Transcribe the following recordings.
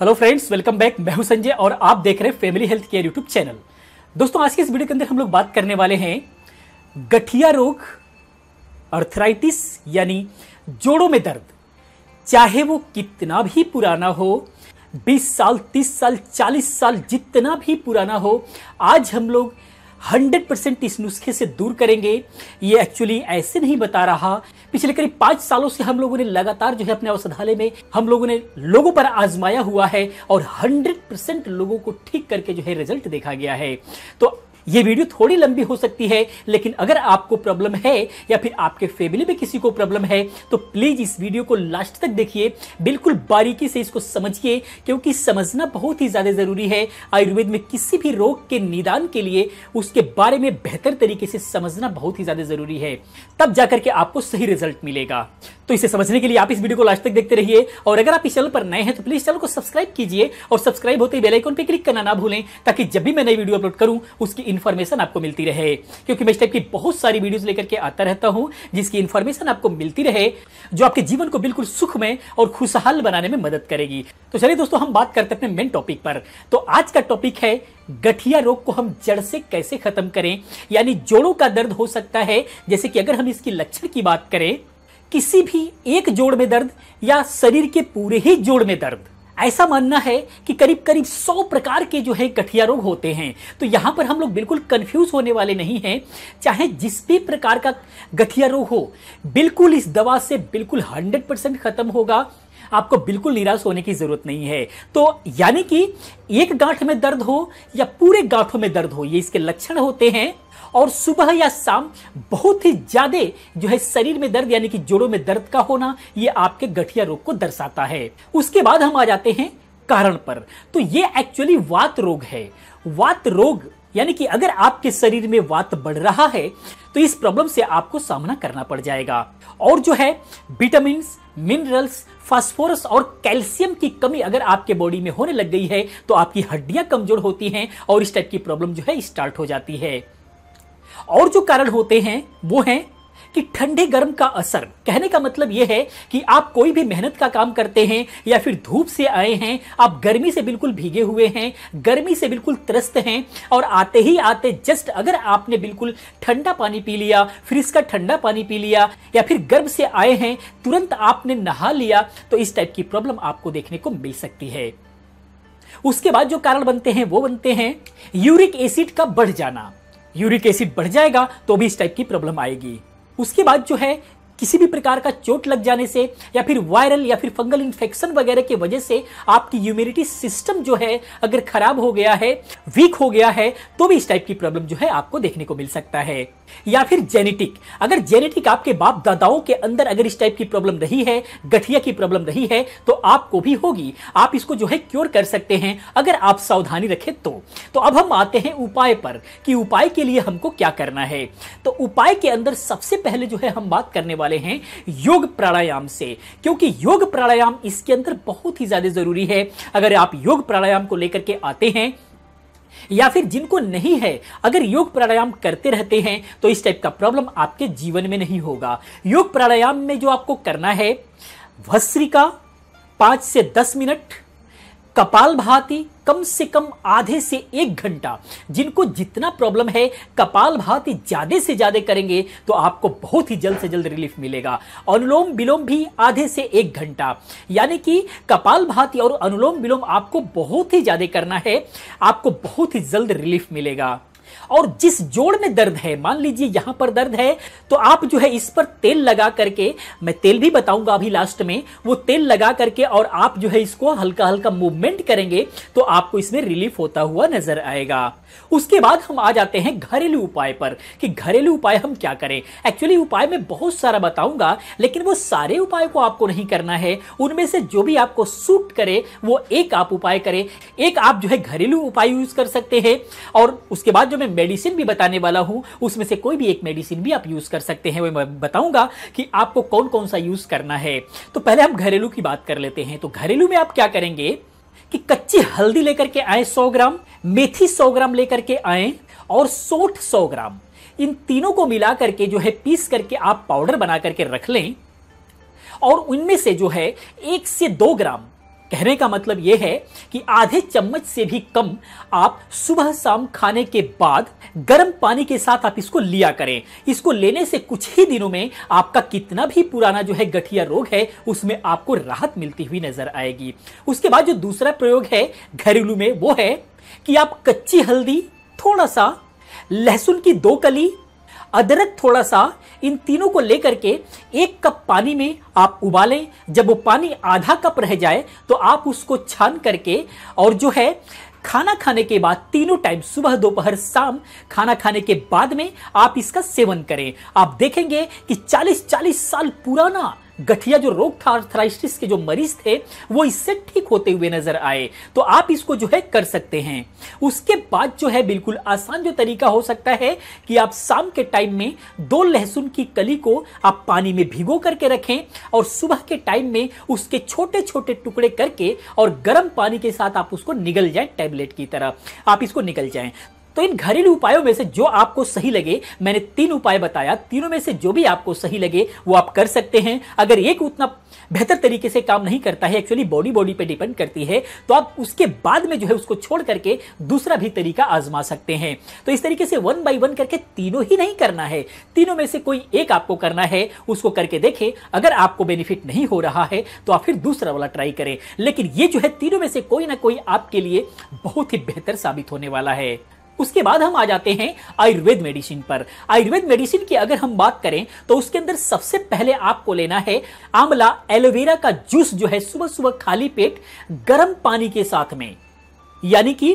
hello friends welcome back मैं हूं संजय और आप देख रहे हैं Family Health Care YouTube channel दोस्तों आज के इस वीडियो के अंदर हम लोग बात करने वाले हैं गठिया रोग अर्थराइटिस यानी जोड़ों में दर्द चाहे वो कितना भी पुराना हो 20 साल 30 साल 40 साल जितना भी पुराना हो आज हम लोग हंड्रेड परसेंट इस नुस्खे से दूर करेंगे ये एक्चुअली ऐसे नहीं बता रहा पिछले करीब पांच सालों से हम लोगों ने लगातार जो है अपने औषधालय में हम लोगों ने लोगों पर आजमाया हुआ है और हंड्रेड परसेंट लोगों को ठीक करके जो है रिजल्ट देखा गया है तो ये वीडियो थोड़ी लंबी हो सकती है लेकिन अगर आपको प्रॉब्लम है या फिर आपके फैमिली में किसी को प्रॉब्लम है तो प्लीज इस वीडियो को लास्ट तक देखिए बिल्कुल बारीकी से इसको समझिए क्योंकि समझना बहुत ही ज्यादा जरूरी है आयुर्वेद में किसी भी रोग के निदान के लिए उसके बारे में बेहतर तरीके से समझना बहुत ही ज्यादा जरूरी है तब जाकर के आपको सही रिजल्ट मिलेगा तो इसे समझने के लिए आप इस वीडियो को लास्ट तक देखते रहिए और अगर आप इस चैनल पर नए हैं तो प्लीज चैनल को सब्सक्राइब कीजिए और सब्सक्राइब होते ही बेलाइकॉन पर क्लिक करना ना भूलें ताकि जब भी मैं नई वीडियो अपलोड करूं उसकी इन्फॉर्मेशन आपको मिलती रहे क्योंकि मैं इस टाइप की बहुत सारी वीडियोस लेकर के आता रहता हूं जिसकी इन्फॉर्मेशन आपको मिलती रहे जो आपके जीवन को बिल्कुल सुखमय और खुशहाल बनाने में मदद करेगी तो चलिए दोस्तों हम बात करते हैं अपने मेन टॉपिक पर तो आज का टॉपिक है गठिया रोग को हम जड़ से कैसे खत्म करें यानी जोड़ों का दर्द हो सकता है जैसे कि अगर हम इसकी लक्षण की बात करें किसी भी एक जोड़ में दर्द या शरीर के पूरे ही जोड़ में दर्द ऐसा मानना है कि करीब करीब सौ प्रकार के जो है गठिया रोग होते हैं तो यहां पर हम लोग बिल्कुल कंफ्यूज होने वाले नहीं हैं चाहे जिस भी प्रकार का गठिया रोग हो बिल्कुल इस दवा से बिल्कुल हंड्रेड परसेंट खत्म होगा आपको बिल्कुल निराश होने की जरूरत नहीं है तो यानी कि एक गांठ में दर्द हो या पूरे गांठों में दर्द हो ये इसके लक्षण होते हैं और सुबह या शाम बहुत ही ज्यादा जो है शरीर में दर्द यानी कि जोड़ों में दर्द का होना ये आपके गठिया रोग को दर्शाता है उसके बाद हम आ जाते हैं कारण पर तो ये एक्चुअली वात रोग है वात रोग यानी कि अगर आपके शरीर में वात बढ़ रहा है तो इस प्रॉब्लम से आपको सामना करना पड़ जाएगा और जो है विटामिन मिनरल्स फास्फोरस और कैल्शियम की कमी अगर आपके बॉडी में होने लग गई है तो आपकी हड्डियां कमजोर होती हैं और इस टाइप की प्रॉब्लम जो है स्टार्ट हो जाती है और जो कारण होते हैं वो हैं कि ठंडे गर्म का असर कहने का मतलब यह है कि आप कोई भी मेहनत का काम करते हैं या फिर धूप से आए हैं आप गर्मी से बिल्कुल भीगे हुए हैं गर्मी से बिल्कुल त्रस्त हैं और आते ही आते जस्ट अगर आपने बिल्कुल ठंडा पानी पी लिया फिर इसका ठंडा पानी पी लिया या फिर गर्म से आए हैं तुरंत आपने नहा लिया तो इस टाइप की प्रॉब्लम आपको देखने को मिल सकती है उसके बाद जो कारण बनते हैं वो बनते हैं यूरिक एसिड का बढ़ जाना यूरिक एसिड बढ़ जाएगा तो भी इस टाइप की प्रॉब्लम आएगी उसके बाद जो है किसी भी प्रकार का चोट लग जाने से या फिर वायरल या फिर फंगल इन्फेक्शन वगैरह की वजह से आपकी इम्यूनिटी सिस्टम जो है अगर खराब हो गया है वीक हो गया है तो भी इस टाइप की प्रॉब्लम जो है आपको देखने को मिल सकता है या फिर जेनेटिक अगर जेनेटिक आपके बाप दादाओं के अंदर अगर इस टाइप की प्रॉब्लम रही है गठिया की प्रॉब्लम रही है तो आपको भी होगी आप इसको जो है क्योर कर सकते हैं अगर आप सावधानी रखें तो तो अब हम आते हैं उपाय पर कि उपाय के लिए हमको क्या करना है तो उपाय के अंदर सबसे पहले जो है हम बात करने वाले वाले हैं योग प्राणायाम से क्योंकि योग प्राणायाम इसके अंदर बहुत ही ज़्यादा ज़रूरी है अगर आप योग प्राणायाम को लेकर के आते हैं या फिर जिनको नहीं है अगर योग प्राणायाम करते रहते हैं तो इस टाइप का प्रॉब्लम आपके जीवन में नहीं होगा योग प्राणायाम में जो आपको करना है भस्त्रिका पांच से दस मिनट कपाल भाती कम से कम आधे से एक घंटा जिनको जितना प्रॉब्लम है कपाल भाती ज़्यादा से ज़्यादा करेंगे तो आपको बहुत ही जल्द से जल्द रिलीफ मिलेगा अनुलोम विलोम भी आधे से एक घंटा यानी कि कपाल भाती और अनुलोम विलोम आपको बहुत ही ज़्यादा करना है आपको बहुत ही जल्द रिलीफ मिलेगा और जिस जोड़ में दर्द है मान लीजिए यहां पर दर्द है तो आप जो है इस पर तेल लगा करके मैं तेल भी बताऊंगा अभी लास्ट में वो तेल लगा करके और आप जो है इसको हल्का हल्का मूवमेंट करेंगे तो आपको इसमें रिलीफ होता हुआ नजर आएगा उसके बाद हम आ जाते हैं घरेलू उपाय पर कि घरेलू उपाय हम क्या करें एक्चुअली उपाय में बहुत सारा बताऊंगा लेकिन वो सारे उपाय को आपको नहीं करना है उनमें से जो भी आपको सूट करे वो एक आप उपाय करें एक आप जो है घरेलू उपाय यूज कर सकते हैं और उसके बाद जो मैं मेडिसिन भी बताने वाला हूं उसमें से कोई भी एक मेडिसिन भी आप यूज कर सकते हैं वो मैं बताऊंगा कि आपको कौन कौन सा यूज करना है तो पहले हम घरेलू की बात कर लेते हैं तो घरेलू में आप क्या करेंगे कि कच्ची हल्दी लेकर के आए 100 ग्राम मेथी 100 ग्राम लेकर के आए और सोठ 100 ग्राम इन तीनों को मिला करके जो है पीस करके आप पाउडर बना करके रख लें और उनमें से जो है एक से दो ग्राम कहने का मतलब यह है कि आधे चम्मच से भी कम आप सुबह शाम खाने के बाद गर्म पानी के साथ आप इसको लिया करें इसको लेने से कुछ ही दिनों में आपका कितना भी पुराना जो है गठिया रोग है उसमें आपको राहत मिलती हुई नजर आएगी उसके बाद जो दूसरा प्रयोग है घरेलू में वो है कि आप कच्ची हल्दी थोड़ा सा लहसुन की दो कली अदरक थोड़ा सा इन तीनों को लेकर के एक कप पानी में आप उबालें जब वो पानी आधा कप रह जाए तो आप उसको छान करके और जो है खाना खाने के बाद तीनों टाइम सुबह दोपहर शाम खाना खाने के बाद में आप इसका सेवन करें आप देखेंगे कि 40-40 साल पुराना गठिया जो रोग था आर्थराइटिस के जो मरीज थे वो इससे ठीक होते हुए नजर आए तो आप इसको जो है कर सकते हैं उसके बाद जो है बिल्कुल आसान जो तरीका हो सकता है कि आप शाम के टाइम में दो लहसुन की कली को आप पानी में भिगो करके रखें और सुबह के टाइम में उसके छोटे छोटे टुकड़े करके और गर्म पानी के साथ आप उसको निगल जाए टेबलेट की तरह आप इसको निकल जाए तो इन घरेलू उपायों में से जो आपको सही लगे मैंने तीन उपाय बताया तीनों में से जो भी आपको सही लगे वो आप कर सकते हैं अगर एक उतना बेहतर तरीके से काम नहीं करता है एक्चुअली बॉडी बॉडी पे डिपेंड करती है तो आप उसके बाद में जो है उसको छोड़ करके दूसरा भी तरीका आजमा सकते हैं तो इस तरीके से वन बाई वन करके तीनों ही नहीं करना है तीनों में से कोई एक आपको करना है उसको करके देखें अगर आपको बेनिफिट नहीं हो रहा है तो आप फिर दूसरा वाला ट्राई करें लेकिन ये जो है तीनों में से कोई ना कोई आपके लिए बहुत ही बेहतर साबित होने वाला है उसके बाद हम आ जाते हैं आयुर्वेद मेडिसिन पर आयुर्वेद मेडिसिन की अगर हम बात करें तो उसके अंदर सबसे पहले आपको लेना है आंवला एलोवेरा का जूस जो है सुबह सुबह खाली पेट गर्म पानी के साथ में यानी कि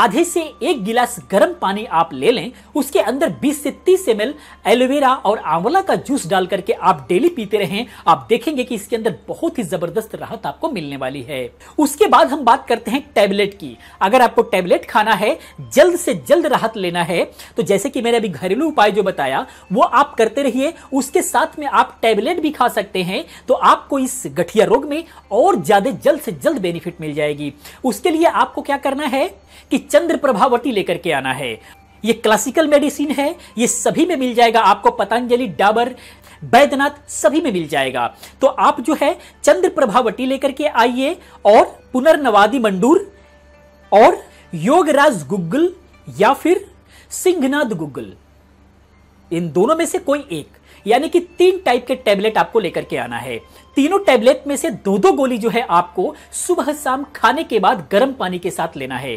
आधे से एक गिलास गर्म पानी आप ले लें उसके अंदर 20 से 30 एम एलोवेरा और आंवला का जूस डाल करके आप डेली पीते रहें आप देखेंगे कि इसके अंदर बहुत ही जबरदस्त राहत आपको मिलने वाली है उसके बाद हम बात करते हैं टैबलेट की अगर आपको टैबलेट खाना है जल्द से जल्द राहत लेना है तो जैसे कि मैंने अभी घरेलू उपाय जो बताया वो आप करते रहिए उसके साथ में आप टैबलेट भी खा सकते हैं तो आपको इस गठिया रोग में और ज्यादा जल्द से जल्द बेनिफिट मिल जाएगी उसके लिए आपको क्या करना है कि चंद्र प्रभावती लेकर के आना है ये क्लासिकल मेडिसिन है ये सभी में मिल जाएगा आपको पतंजलि डाबर बैद्यनाथ सभी में मिल जाएगा तो आप जो है चंद्र प्रभावटी लेकर के आइए और पुनर्नवादी मंडूर और योगराज गुग्गल या फिर सिंहनाथ गुग्गल इन दोनों में से कोई एक यानी कि तीन टाइप के टैबलेट आपको लेकर के आना है तीनों टैबलेट में से दो दो गोली जो है आपको सुबह शाम खाने के बाद गर्म पानी के साथ लेना है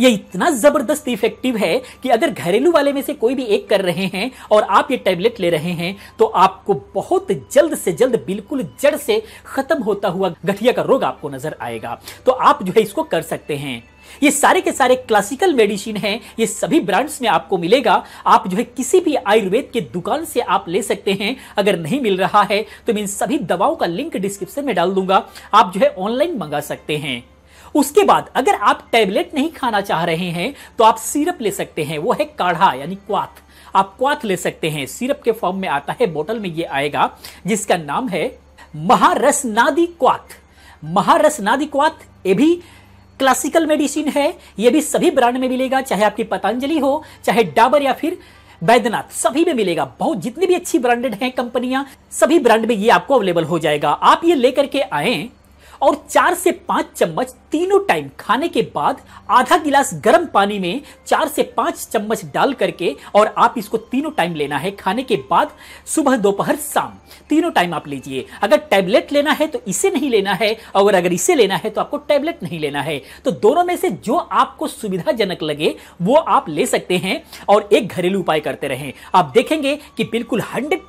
ये इतना जबरदस्त इफेक्टिव है कि अगर घरेलू वाले में से कोई भी एक कर रहे हैं और आप ये टैबलेट ले रहे हैं तो आपको बहुत जल्द से जल्द बिल्कुल जड़ से खत्म होता हुआ गठिया का रोग आपको नजर आएगा तो आप जो है इसको कर सकते हैं ये सारे के सारे क्लासिकल मेडिसिन हैं ये सभी ब्रांड्स में आपको मिलेगा आप जो है किसी भी आयुर्वेद के दुकान से आप ले सकते हैं अगर नहीं मिल रहा है तो मैं इन सभी दवाओं का लिंक डिस्क्रिप्शन में डाल दूंगा आप जो है ऑनलाइन मंगा सकते हैं उसके बाद अगर आप टैबलेट नहीं खाना चाह रहे हैं तो आप सिरप ले सकते हैं वो है काढ़ा यानी क्वाथ आप क्वाथ ले सकते हैं सिरप के फॉर्म में आता है बोतल में ये आएगा जिसका नाम है महारसनादी क्वाथ महारसनादी क्वाथ ये भी क्लासिकल मेडिसिन है यह भी सभी ब्रांड में मिलेगा चाहे आपकी पतंजलि हो चाहे डाबर या फिर बैद्यनाथ सभी में मिलेगा बहुत जितनी भी अच्छी ब्रांडेड हैं कंपनियां सभी ब्रांड में ये आपको अवेलेबल हो जाएगा आप ये लेकर के आए और चार से पांच चम्मच तीनों टाइम खाने के बाद आधा गिलास गर्म पानी में चार से पांच चम्मच डाल करके और आप इसको तीनों टाइम लेना है खाने के बाद सुबह दोपहर शाम तीनों टाइम आप लीजिए अगर टैबलेट लेना है तो इसे नहीं लेना है और अगर इसे लेना है तो आपको टैबलेट नहीं लेना है तो दोनों में से जो आपको सुविधाजनक लगे वो आप ले सकते हैं और एक घरेलू उपाय करते रहें आप देखेंगे कि बिल्कुल हंड्रेड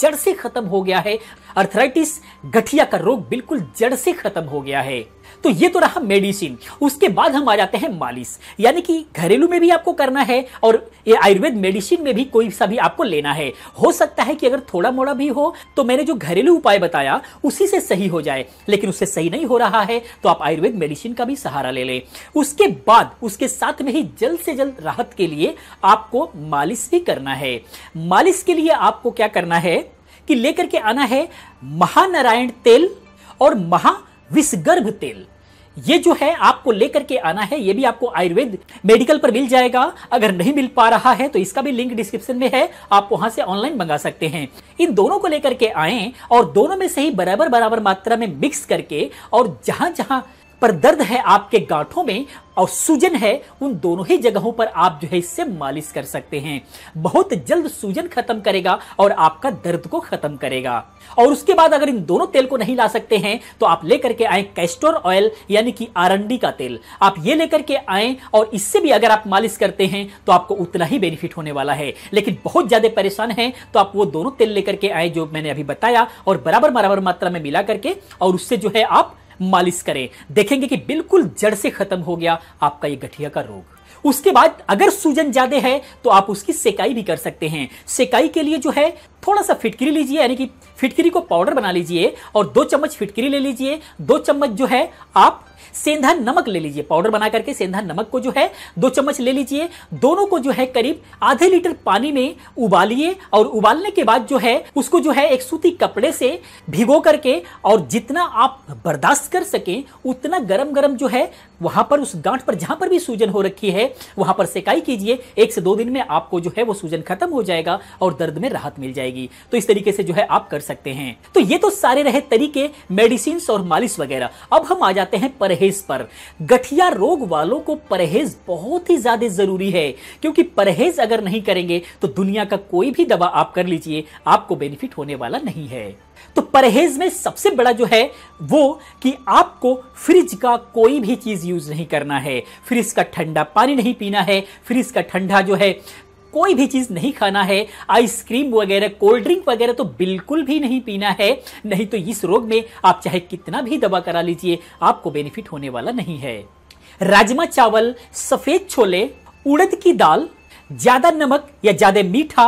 जड़ से खत्म हो गया है अर्थराइटिस गठिया का रोग बिल्कुल जड़ से खत्म खत्म हो गया है तो ये तो रहा मेडिसिन उसके बाद हम आ जाते हैं मालिश यानी कि घरेलू में भी आपको करना है और ये आयुर्वेद मेडिसिन में भी कोई सा भी आपको लेना है हो सकता है कि अगर थोड़ा मोड़ा भी हो तो मैंने जो घरेलू उपाय बताया उसी से सही हो जाए लेकिन उससे सही नहीं हो रहा है तो आप आयुर्वेद मेडिसिन का भी सहारा ले लें उसके बाद उसके साथ में ही जल्द से जल्द राहत के लिए आपको मालिश भी करना है मालिश के लिए आपको क्या करना है कि लेकर के आना है महानारायण तेल और महा विषगर्भ तेल ये जो है आपको लेकर के आना है ये भी आपको आयुर्वेद मेडिकल पर मिल जाएगा अगर नहीं मिल पा रहा है तो इसका भी लिंक डिस्क्रिप्शन में है आप वहां से ऑनलाइन मंगा सकते हैं इन दोनों को लेकर के आए और दोनों में से ही बराबर बराबर मात्रा में मिक्स करके और जहां जहां पर दर्द है आपके गांठों में और सूजन है उन दोनों ही जगहों पर आप जो है इससे मालिश कर सकते हैं बहुत जल्द सूजन खत्म करेगा और आपका दर्द को खत्म करेगा और उसके बाद अगर इन दोनों तेल को नहीं ला सकते हैं तो आप लेकर के आए कैस्टोर ऑयल यानी कि आरंडी का तेल आप ये लेकर के आए और इससे भी अगर आप मालिश करते हैं तो आपको उतना ही बेनिफिट होने वाला है लेकिन बहुत ज्यादा परेशान है तो आप वो दोनों तेल लेकर के आए जो मैंने अभी बताया और बराबर बराबर मात्रा में मिला करके और उससे जो है आप मालिश करें देखेंगे कि बिल्कुल जड़ से खत्म हो गया आपका ये गठिया का रोग उसके बाद अगर सूजन ज्यादा है तो आप उसकी सेकाई भी कर सकते हैं सेकाई के लिए जो है थोड़ा सा फिटकरी लीजिए यानी कि फिटकरी को पाउडर बना लीजिए और दो चम्मच फिटकरी ले लीजिए दो चम्मच जो है आप सेंधा नमक ले लीजिए पाउडर बना करके सेंधा नमक को जो है दो चम्मच ले लीजिए दोनों को जो है करीब आधे लीटर पानी में उबालिए और उबालने के बाद जो है उसको जो है एक सूती कपड़े से भिगो करके और जितना आप बर्दाश्त कर सकें उतना गरम गरम जो है वहां पर उस गांठ पर जहां पर भी सूजन हो रखी है वहां पर सेकाई कीजिए एक से दो दिन में आपको जो है वो सूजन खत्म हो जाएगा और दर्द में राहत मिल जाएगी जाएगी तो इस तरीके से जो है आप कर सकते हैं तो ये तो सारे रहे तरीके मेडिसिन और मालिश वगैरह अब हम आ जाते हैं परहेज पर गठिया रोग वालों को परहेज बहुत ही ज्यादा जरूरी है क्योंकि परहेज अगर नहीं करेंगे तो दुनिया का कोई भी दवा आप कर लीजिए आपको बेनिफिट होने वाला नहीं है तो परहेज में सबसे बड़ा जो है वो कि आपको फ्रिज का कोई भी चीज यूज नहीं करना है फ्रिज का ठंडा पानी नहीं पीना है फ्रिज का ठंडा जो है कोई भी चीज़ नहीं खाना है आइसक्रीम वगैरह कोल्ड ड्रिंक वगैरह तो बिल्कुल भी नहीं पीना है नहीं तो इस रोग में आप चाहे कितना भी दवा करा लीजिए आपको बेनिफिट होने वाला नहीं है राजमा चावल सफ़ेद छोले उड़द की दाल ज़्यादा नमक या ज़्यादा मीठा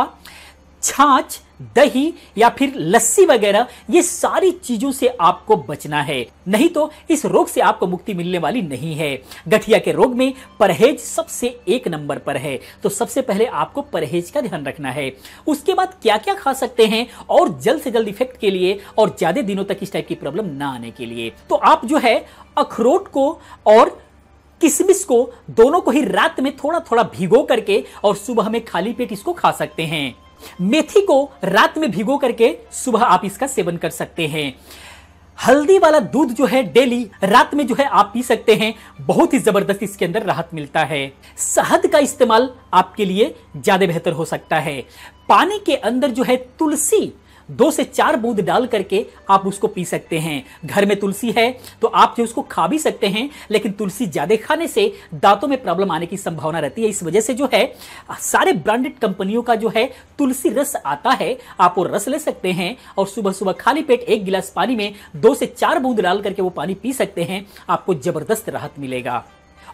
छाछ दही या फिर लस्सी वगैरह ये सारी चीजों से आपको बचना है नहीं तो इस रोग से आपको मुक्ति मिलने वाली नहीं है गठिया के रोग में परहेज सबसे एक नंबर पर है तो सबसे पहले आपको परहेज का ध्यान रखना है उसके बाद क्या क्या खा सकते हैं और जल्द से जल्द इफेक्ट के लिए और ज्यादा दिनों तक इस टाइप की प्रॉब्लम ना आने के लिए तो आप जो है अखरोट को और किसमिस को दोनों को ही रात में थोड़ा थोड़ा भिगो करके और सुबह में खाली पेट इसको खा सकते हैं मेथी को रात में भिगो करके सुबह आप इसका सेवन कर सकते हैं हल्दी वाला दूध जो है डेली रात में जो है आप पी सकते हैं बहुत ही जबरदस्त इसके अंदर राहत मिलता है शहद का इस्तेमाल आपके लिए ज्यादा बेहतर हो सकता है पानी के अंदर जो है तुलसी दो से चार बूंद डाल करके आप उसको पी सकते हैं घर में तुलसी है तो आप जो उसको खा भी सकते हैं लेकिन तुलसी ज़्यादा खाने से दांतों में प्रॉब्लम आने की संभावना रहती है इस वजह से जो है सारे ब्रांडेड कंपनियों का जो है तुलसी रस आता है आप वो रस ले सकते हैं और सुबह सुबह खाली पेट एक गिलास पानी में दो से चार बूंद डाल करके वो पानी पी सकते हैं आपको जबरदस्त राहत मिलेगा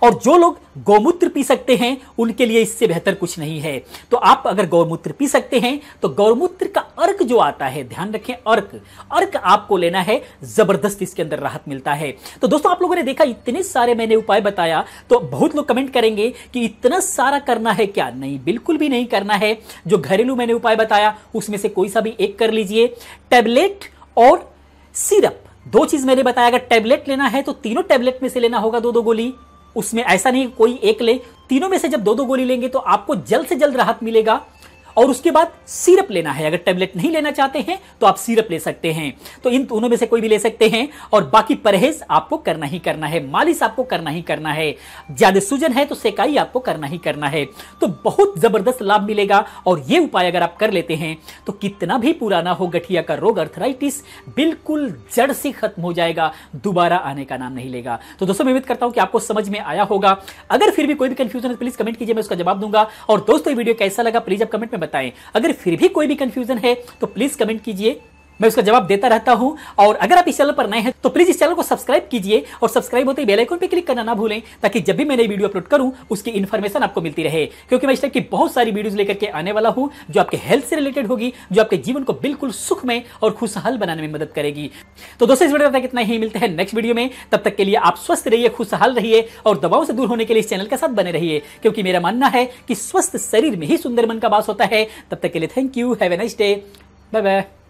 और जो लोग गौमूत्र पी सकते हैं उनके लिए इससे बेहतर कुछ नहीं है तो आप अगर गौमूत्र पी सकते हैं तो गौमूत्र का अर्क जो आता है ध्यान रखें अर्क अर्क आपको लेना है जबरदस्त इसके अंदर राहत मिलता है तो दोस्तों आप लोगों ने देखा इतने सारे मैंने उपाय बताया तो बहुत लोग कमेंट करेंगे कि इतना सारा करना है क्या नहीं बिल्कुल भी नहीं करना है जो घरेलू मैंने उपाय बताया उसमें से कोई सा भी एक कर लीजिए टैबलेट और सिरप दो चीज मैंने बताया अगर टैबलेट लेना है तो तीनों टैबलेट में से लेना होगा दो दो गोली उसमें ऐसा नहीं कोई एक ले तीनों में से जब दो दो गोली लेंगे तो आपको जल्द से जल्द राहत मिलेगा और उसके बाद सिरप लेना है अगर टेबलेट नहीं लेना चाहते हैं तो आप सिरप ले सकते हैं तो इन दोनों में से कोई भी ले सकते हैं और बाकी परहेज आपको करना ही करना है मालिश आपको करना ही करना है ज्यादा सूजन है तो सेकाई आपको करना ही करना है तो बहुत जबरदस्त लाभ मिलेगा और ये उपाय अगर आप कर लेते हैं तो कितना भी पुराना हो गठिया का रोग अर्थराइटिस बिल्कुल जड़ से खत्म हो जाएगा दोबारा आने का नाम नहीं लेगा तो दोस्तों मैं उम्मीद करता हूं कि आपको समझ में आया होगा अगर फिर भी कोई भी कंफ्यूजन है प्लीज कमेंट कीजिए मैं उसका जवाब दूंगा और दोस्तों वीडियो कैसा लगा प्लीज आप कमेंट में बताएं अगर फिर भी कोई भी कंफ्यूजन है तो प्लीज़ कमेंट कीजिए मैं उसका जवाब देता रहता हूं और अगर आप इस चैनल पर नए हैं तो प्लीज इस चैनल को सब्सक्राइब कीजिए और सब्सक्राइब होते ही बेल आइकन पर क्लिक करना ना भूलें ताकि जब भी मैं नई वीडियो अपलोड करूं उसकी इन्फॉर्मेशन आपको मिलती रहे क्योंकि मैं इस टाइप की बहुत सारी वीडियोज लेकर के आने वाला हूं जो आपके हेल्थ से रिलेटेड होगी जो आपके जीवन को बिल्कुल सुखमय और खुशहाल बनाने में मदद करेगी तो दोस्तों इस वीडियो तक इतना ही मिलते हैं नेक्स्ट वीडियो में तब तक के लिए आप स्वस्थ रहिए खुशहाल रहिए और दबाव से दूर होने के लिए इस चैनल के साथ बने रहिए क्योंकि मेरा मानना है कि स्वस्थ शरीर में ही सुंदर मन का वास होता है तब तक के लिए thank you have a nice day bye bye